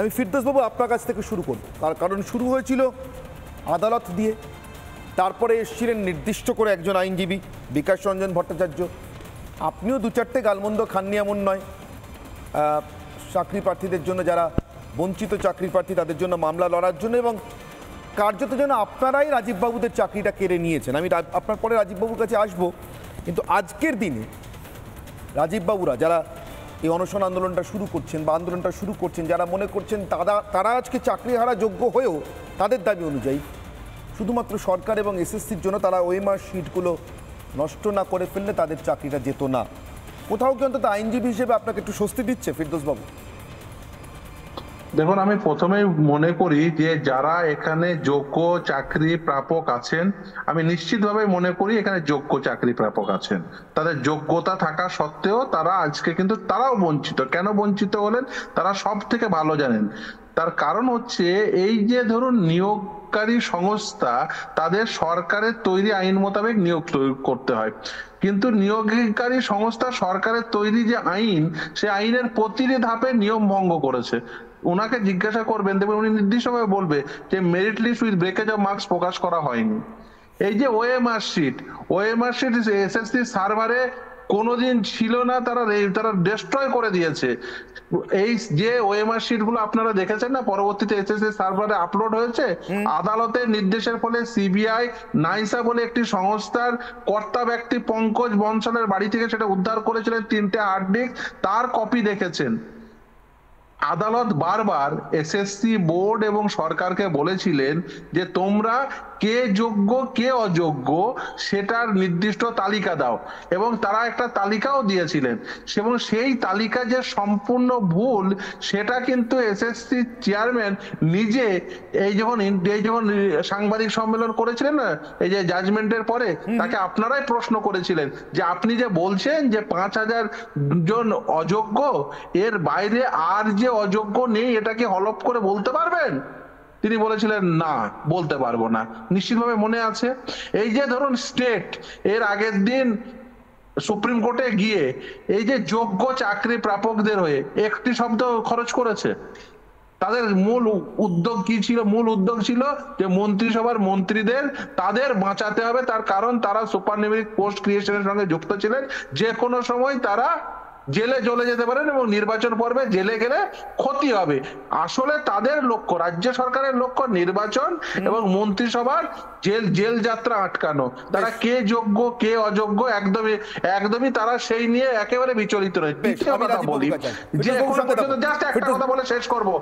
আমি ফিরদোসবাবু আপনার কাছ থেকে শুরু করব তার কারণ শুরু হয়েছিল আদালত দিয়ে তারপরে এসছিলেন নির্দিষ্ট করে একজন আইনজীবী বিকাশ রঞ্জন ভট্টাচার্য আপনিও দু চারটে গালমন্দ খাননি এমন নয় চাকরি প্রার্থীদের জন্য যারা বঞ্চিত চাকরি প্রার্থী তাদের জন্য মামলা লড়ার জন্য এবং কার্যত যেন আপনারাই রাজীববাবুদের চাকরিটা কেড়ে নিয়েছেন আমি আপনার পরে রাজীববাবুর কাছে আসব কিন্তু আজকের দিনে রাজীববাবুরা যারা এই অনশন আন্দোলনটা শুরু করছেন বা আন্দোলনটা শুরু করছেন যারা মনে করছেন তারা তারা আজকে চাকরি হারা যোগ্য হয়েও তাদের দাবি অনুযায়ী শুধুমাত্র সরকার এবং এসএসসির জন্য তারা মাস সিটগুলো নষ্ট না করে ফেললে তাদের চাকরিটা যেত না কোথাও কি অন্তত আইনজীবী হিসেবে আপনাকে একটু স্বস্তি দিচ্ছে ফিরদোসবাবু দেখুন আমি প্রথমেই মনে করি যে যারা এখানে যোগ্য চাকরি প্রাপক আছেন আমি নিশ্চিতভাবে মনে করি এখানে যোগ্য চাকরি প্রাপক আছেন তাদের যোগ্যতা থাকা সত্ত্বেও তারা আজকে কিন্তু তারাও বঞ্চিত কেন বঞ্চিত হলেন তারা সব থেকে ভালো জানেন তার কারণ হচ্ছে এই যে ধরুন নিয়োগ সংস্থা তাদের সরকারের তৈরি আইন মোতাবেক নিয়োগ করতে হয় কিন্তু নিয়োগকারী সংস্থা সরকারের তৈরি যে আইন সে আইনের প্রতিটি ধাপে নিয়ম ভঙ্গ করেছে ওনাকে জিজ্ঞাসা করবেন দেখবেন উনি নির্দিষ্টভাবে বলবে যে merit list with breakage of marks প্রকাশ করা হয়নি এই যে OMR sheet OMR sheet SSC সার্ভারে কোনোদিন ছিল না তারা তারা ডিস্ট্রয় করে দিয়েছে এই যে ওএমআর শিট গুলো আপনারা দেখেছেন না পরবর্তীতে এসএসসি সার্ভারে আপলোড হয়েছে আদালতের নির্দেশের ফলে সিবিআই নাইসা বলে একটি সংস্থার কর্তা ব্যক্তি পঙ্কজ বনসলের বাড়ি থেকে সেটা উদ্ধার করেছিলেন তিনটে হার্ড ডিস্ক তার কপি দেখেছেন আদালত বারবার এসএসসি বোর্ড এবং সরকারকে বলেছিলেন যে তোমরা কে যোগ্য কে অযোগ্য সেটার নির্দিষ্ট তালিকা দাও এবং তারা একটা তালিকাও দিয়েছিলেন এবং সেই তালিকা যে সম্পূর্ণ ভুল সেটা কিন্তু এসএসসি চেয়ারম্যান নিজে এই যখন এই যখন সাংবাদিক সম্মেলন করেছিলেন না এই যে জাজমেন্টের পরে তাকে আপনারাই প্রশ্ন করেছিলেন যে আপনি যে বলছেন যে পাঁচ হাজার জন অযোগ্য এর বাইরে আর যে যে অযোগ্য নেই এটাকে হলপ করে বলতে পারবেন তিনি বলেছিলেন না বলতে পারবো না নিশ্চিতভাবে মনে আছে এই যে ধরুন স্টেট এর আগের দিন সুপ্রিম কোর্টে গিয়ে এই যে যোগ্য চাকরি প্রাপকদের হয়ে একটি শব্দ খরচ করেছে তাদের মূল উদ্যোগ কি ছিল মূল উদ্যোগ ছিল যে মন্ত্রিসভার মন্ত্রীদের তাদের বাঁচাতে হবে তার কারণ তারা সুপার নিবিড় পোস্ট ক্রিয়েশনের সঙ্গে যুক্ত ছিলেন যে কোনো সময় তারা জেলে চলে যেতে পারেন এবং নির্বাচন পর্বে জেলে গেলে ক্ষতি হবে আসলে তাদের লক্ষ্য রাজ্য সরকারের লক্ষ্য নির্বাচন এবং মন্ত্রিসভার জেল জেল যাত্রা আটকানো তারা কে যোগ্য কে অযোগ্য একদমই একদমই তারা সেই নিয়ে একেবারে বিচলিত রয়েছে কথা বলি যে কথা বলে শেষ করবো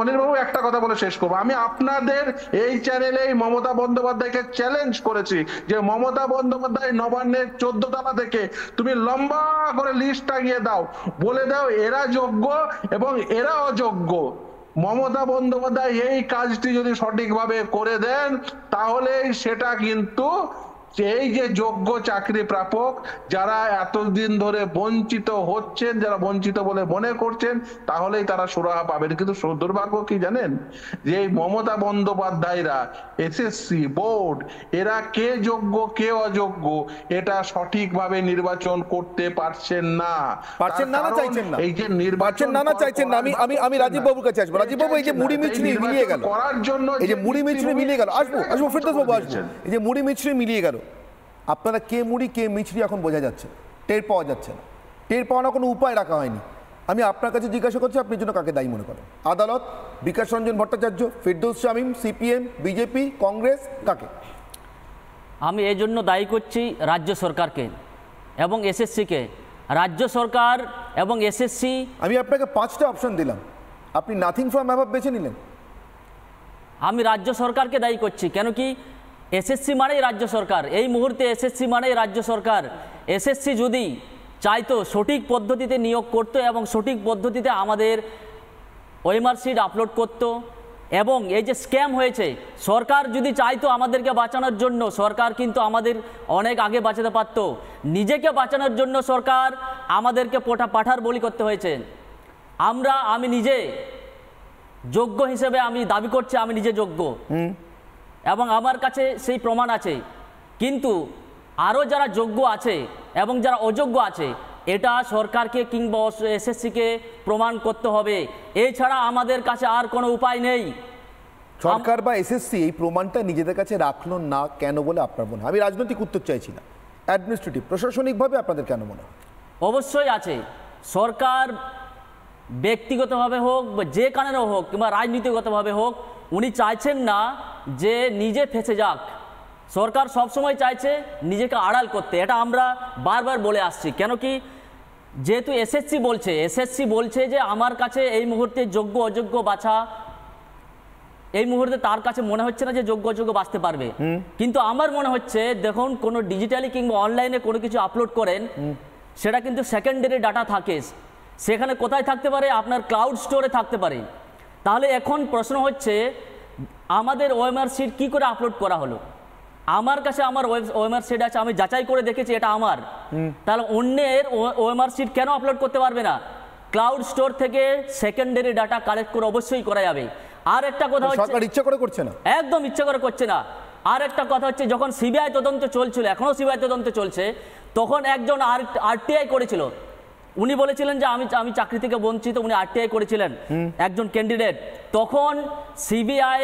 অনিল বাবু একটা কথা বলে শেষ করবো আমি আপনাদের এই চ্যানেলে মমতা বন্দ্যোপাধ্যায়কে চ্যালেঞ্জ করেছি যে মমতা বন্দ্যোপাধ্যায় নবান্নের চোদ্দ তলা থেকে তুমি লম্বা করে লিস্ট টাঙিয়ে জানিয়ে দাও বলে দাও এরা যোগ্য এবং এরা অযোগ্য মমতা বন্দ্যোপাধ্যায় এই কাজটি যদি সঠিকভাবে করে দেন তাহলে সেটা কিন্তু এই যে যোগ্য চাকরি প্রাপক যারা এতদিন ধরে বঞ্চিত হচ্ছেন যারা বঞ্চিত বলে মনে করছেন তাহলেই তারা সুরাহা পাবেন কিন্তু দুর্ভাগ্য কি জানেন যে এই মমতা বন্দ্যোপাধ্যায়রা এসএসসি বোর্ড এরা কে যোগ্য কে অযোগ্য এটা সঠিকভাবে নির্বাচন করতে পারছেন না পারছেন না না চাইছেন না এই যে নির্বাচন না না চাইছেন না আমি আমি আমি রাজীব বাবুর কাছে আসবো রাজীব বাবু এই যে মুড়ি মিছরি মিলিয়ে গেল করার জন্য এই যে মুড়ি মিছরি মিলিয়ে গেল আসবো আসবো ফিরতে আসবো এই যে মুড়ি মিছরি মিলিয়ে গেল আপনারা কে মুড়ি কে মিছরি এখন বোঝা যাচ্ছে টের পাওয়া যাচ্ছে না টের পাওয়ানোর কোনো উপায় রাখা হয়নি আমি আপনার কাছে জিজ্ঞাসা করছি আপনি জন্য কাকে দায়ী মনে করেন আদালত বিকাশ রঞ্জন ভট্টাচার্য ফিরদৌস শামীম সিপিএম বিজেপি কংগ্রেস কাকে আমি এই জন্য দায়ী করছি রাজ্য সরকারকে এবং এসএসসিকে রাজ্য সরকার এবং এসএসসি আমি আপনাকে পাঁচটা অপশন দিলাম আপনি নাথিং ফ্রম অ্যাভাব বেছে নিলেন আমি রাজ্য সরকারকে দায়ী করছি কেন কি এসএসসি মানেই রাজ্য সরকার এই মুহূর্তে এসএসসি মানেই রাজ্য সরকার এসএসসি যদি চাইতো সঠিক পদ্ধতিতে নিয়োগ করত এবং সঠিক পদ্ধতিতে আমাদের ওয়েমার্কশিট আপলোড করত এবং এই যে স্ক্যাম হয়েছে সরকার যদি চাইতো আমাদেরকে বাঁচানোর জন্য সরকার কিন্তু আমাদের অনেক আগে বাঁচাতে পারত নিজেকে বাঁচানোর জন্য সরকার আমাদেরকে পোটা পাঠার বলি করতে হয়েছে আমরা আমি নিজে যোগ্য হিসেবে আমি দাবি করছি আমি নিজে যোগ্য এবং আমার কাছে সেই প্রমাণ আছে কিন্তু আরও যারা যোগ্য আছে এবং যারা অযোগ্য আছে এটা সরকারকে কিংবা এসএসসিকে প্রমাণ করতে হবে এছাড়া আমাদের কাছে আর কোনো উপায় নেই সরকার বা এসএসসি এই প্রমাণটা নিজেদের কাছে রাখলো না কেন বলে আপনার মনে হয় আমি রাজনৈতিক উত্তর চাইছি না অ্যাডমিনিস্ট্রেটিভ প্রশাসনিকভাবে আপনাদের কেন মনে হয় অবশ্যই আছে সরকার ব্যক্তিগতভাবে হোক বা যে কারণেও হোক কিংবা রাজনীতিগতভাবে হোক উনি চাইছেন না যে নিজে ফেঁসে যাক সরকার সবসময় চাইছে নিজেকে আড়াল করতে এটা আমরা বারবার বলে আসছি কেন কি যেহেতু এসএসসি বলছে এসএসসি বলছে যে আমার কাছে এই মুহূর্তে যোগ্য অযোগ্য বাছা এই মুহূর্তে তার কাছে মনে হচ্ছে না যে যোগ্য অযোগ্য বাঁচতে পারবে কিন্তু আমার মনে হচ্ছে দেখুন কোনো ডিজিটালি কিংবা অনলাইনে কোনো কিছু আপলোড করেন সেটা কিন্তু সেকেন্ডারি ডাটা থাকে সেখানে কোথায় থাকতে পারে আপনার ক্লাউড স্টোরে থাকতে পারে তাহলে এখন প্রশ্ন হচ্ছে আমাদের ওএমআর শিট কী করে আপলোড করা হলো আমার কাছে আমার ওএমআর শিট আছে আমি যাচাই করে দেখেছি এটা আমার তাহলে অন্যের ওএমআর শিট কেন আপলোড করতে পারবে না ক্লাউড স্টোর থেকে সেকেন্ডারি ডাটা কালেক্ট করে অবশ্যই করা যাবে আর একটা কথা সরকার ইচ্ছা করে করছে না একদম ইচ্ছা করে করছে না আর একটা কথা হচ্ছে যখন সিবিআই তদন্ত চলছিল এখনও সিবিআই তদন্ত চলছে তখন একজন আর আরটিআই করেছিল উনি বলেছিলেন যে আমি আমি চাকরি থেকে বঞ্চিত উনি আরটিআই করেছিলেন একজন ক্যান্ডিডেট তখন সিবিআই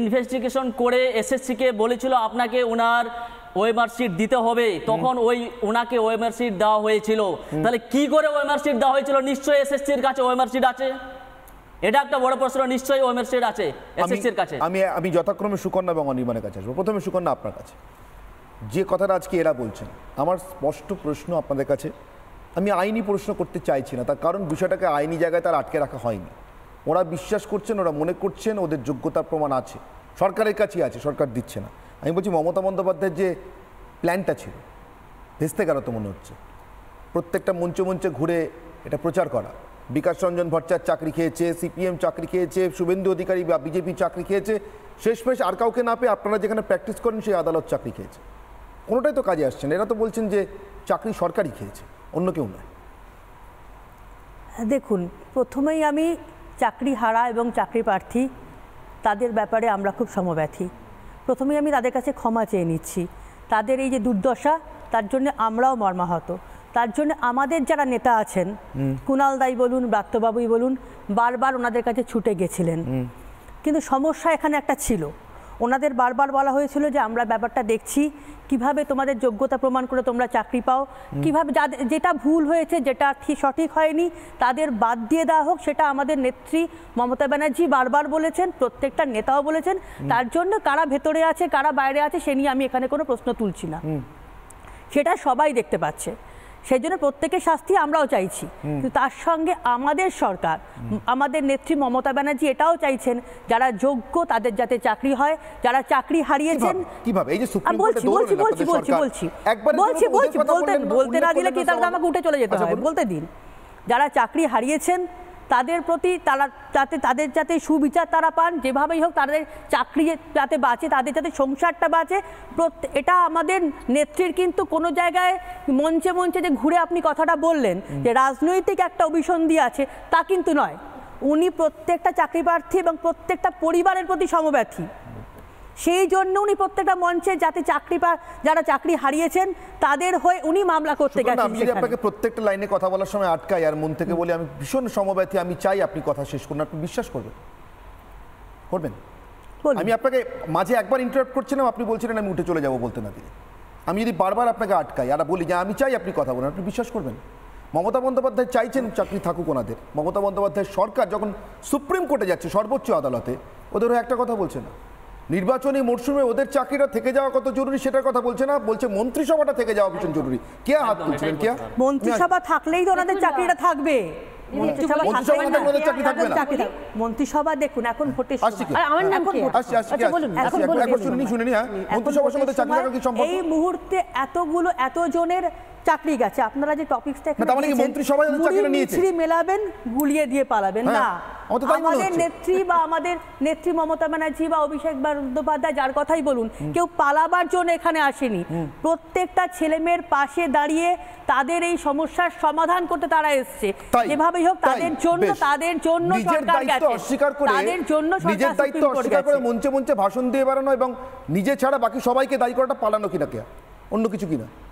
ইনভেস্টিগেশন করে এসএসসিকে বলেছিল আপনাকে ওনার ওয়েমারশিট দিতে হবে তখন ওই ওনাকে ওয়েমারশিট দেওয়া হয়েছিল তাহলে কি করে ওয়েমারশিট দেওয়া হয়েছিল নিশ্চয়ই এসএসসির কাছে ওয়েমারশিট আছে এটা একটা বড় প্রশ্ন নিশ্চয়ই ওয়েমারশিট আছে এসএসসির কাছে আমি আমি যথাক্রমে সুকন্যা এবং অনির্বাণের কাছে আসবো প্রথমে সুকন্যা আপনার কাছে যে কথাটা আজকে এরা বলছেন আমার স্পষ্ট প্রশ্ন আপনাদের কাছে আমি আইনি প্রশ্ন করতে চাইছি না তার কারণ বিষয়টাকে আইনি জায়গায় তার আটকে রাখা হয়নি ওরা বিশ্বাস করছেন ওরা মনে করছেন ওদের যোগ্যতার প্রমাণ আছে সরকারের কাছেই আছে সরকার দিচ্ছে না আমি বলছি মমতা বন্দ্যোপাধ্যায়ের যে প্ল্যানটা ছিল ভেস্তে গেল তো মনে হচ্ছে প্রত্যেকটা মঞ্চে মঞ্চে ঘুরে এটা প্রচার করা বিকাশ রঞ্জন ভট্টার চাকরি খেয়েছে সিপিএম চাকরি খেয়েছে শুভেন্দু অধিকারী বা বিজেপি চাকরি খেয়েছে শেষমেশ আর কাউকে না পেয়ে আপনারা যেখানে প্র্যাকটিস করেন সেই আদালত চাকরি খেয়েছে কোনোটাই তো কাজে আসছেন এরা তো বলছেন যে চাকরি সরকারই খেয়েছে অন্য কেউ নয় দেখুন প্রথমেই আমি চাকরি হারা এবং চাকরি প্রার্থী তাদের ব্যাপারে আমরা খুব সমব্যথী প্রথমেই আমি তাদের কাছে ক্ষমা চেয়ে নিচ্ছি তাদের এই যে দুর্দশা তার জন্য আমরাও মর্মাহত তার জন্য আমাদের যারা নেতা আছেন কুণাল দাই বলুন ব্রাত্যবাবুই বলুন বারবার ওনাদের কাছে ছুটে গেছিলেন কিন্তু সমস্যা এখানে একটা ছিল ওনাদের বারবার বলা হয়েছিল যে আমরা ব্যাপারটা দেখছি কিভাবে তোমাদের যোগ্যতা প্রমাণ করে তোমরা চাকরি পাও কিভাবে যাদের যেটা ভুল হয়েছে যেটা সঠিক হয়নি তাদের বাদ দিয়ে দেওয়া হোক সেটা আমাদের নেত্রী মমতা ব্যানার্জি বারবার বলেছেন প্রত্যেকটা নেতাও বলেছেন তার জন্য কারা ভেতরে আছে কারা বাইরে আছে সে নিয়ে আমি এখানে কোনো প্রশ্ন তুলছি না সেটা সবাই দেখতে পাচ্ছে সেই জন্য প্রত্যেকের শাস্তি আমরাও চাইছি কিন্তু তার সঙ্গে আমাদের সরকার আমাদের নেত্রী মমতা ব্যানার্জি এটাও চাইছেন যারা যোগ্য তাদের যাতে চাকরি হয় যারা চাকরি হারিয়েছেন কিভাবে এই যে সুপ্রিম কোর্টে বলছি বলছি বলছি বলছি বলছি বলছি বলতে বলতে না দিলে কি তাহলে আমাকে উঠে চলে যেতে আচ্ছা, হবে বলতে দিন যারা চাকরি হারিয়েছেন তাদের প্রতি তারা যাতে তাদের যাতে সুবিচার তারা পান যেভাবেই হোক তাদের চাকরি যাতে বাঁচে তাদের যাতে সংসারটা বাঁচে এটা আমাদের নেত্রীর কিন্তু কোনো জায়গায় মঞ্চে মঞ্চে যে ঘুরে আপনি কথাটা বললেন যে রাজনৈতিক একটা অভিসন্ধি আছে তা কিন্তু নয় উনি প্রত্যেকটা চাকরি প্রার্থী এবং প্রত্যেকটা পরিবারের প্রতি সমব্যথী সেই জন্য উনি প্রত্যেকটা মঞ্চে যাতে চাকরি পা যারা চাকরি হারিয়েছেন তাদের হয়ে উনি মামলা করতে গেছেন আমি আপনাকে প্রত্যেকটা লাইনে কথা বলার সময় আটকাই আর মন থেকে বলি আমি ভীষণ সমব্যথী আমি চাই আপনি কথা শেষ করুন আপনি বিশ্বাস করবেন করবেন আমি আপনাকে মাঝে একবার ইন্টারাপ্ট করছিলাম আপনি বলছিলেন আমি উঠে চলে যাব বলতে না দিয়ে আমি যদি বারবার আপনাকে আটকাই আর বলি যে আমি চাই আপনি কথা বলেন আপনি বিশ্বাস করবেন মমতা বন্দ্যোপাধ্যায় চাইছেন চাকরি থাকুক ওনাদের মমতা বন্দ্যোপাধ্যায় সরকার যখন সুপ্রিম কোর্টে যাচ্ছে সর্বোচ্চ আদালতে ওদেরও একটা কথা বলছে না নির্বাচনী মরশুমে ওদের চাকরিটা থেকে যাওয়া কত জরুরি সেটার কথা বলছে না বলছে মন্ত্রিসভাটা থেকে যাওয়া ভীষণ জরুরি কে হাত তুলছিলেন কে হ্যাঁ। মন্ত্রিসভা থাকলেই তো ওনাদের চাকরিটা থাকবে মন্ত্রিসভা দেখুন এখন এই মুহূর্তে এতগুলো এতজনের চাকরি গেছে আপনারা যে টপিকসটা মানে মেলাবেন গুলিয়ে দিয়ে পালাবেন হ্যাঁ, না আমাদের নেত্রী বা আমাদের নেত্রী মমতা ব্যানার্জি বা অভিষেক বন্দ্যোপাধ্যায় যার কথাই বলুন কেউ পালাবার জন্য এখানে আসেনি প্রত্যেকটা ছেলেমেয়ের পাশে দাঁড়িয়ে তাদের এই সমস্যার সমাধান করতে তারা এসছে যেভাবেই হোক তাদের জন্য তাদের জন্য সরকার গেছে অস্বীকার করে তাদের জন্য নিজের দায়িত্ব অস্বীকার করে মঞ্চে মঞ্চে ভাষণ দিয়ে বেড়ানো এবং নিজে ছাড়া বাকি সবাইকে দায়ী করাটা পালানো কিনা কে অন্য কিছু কিনা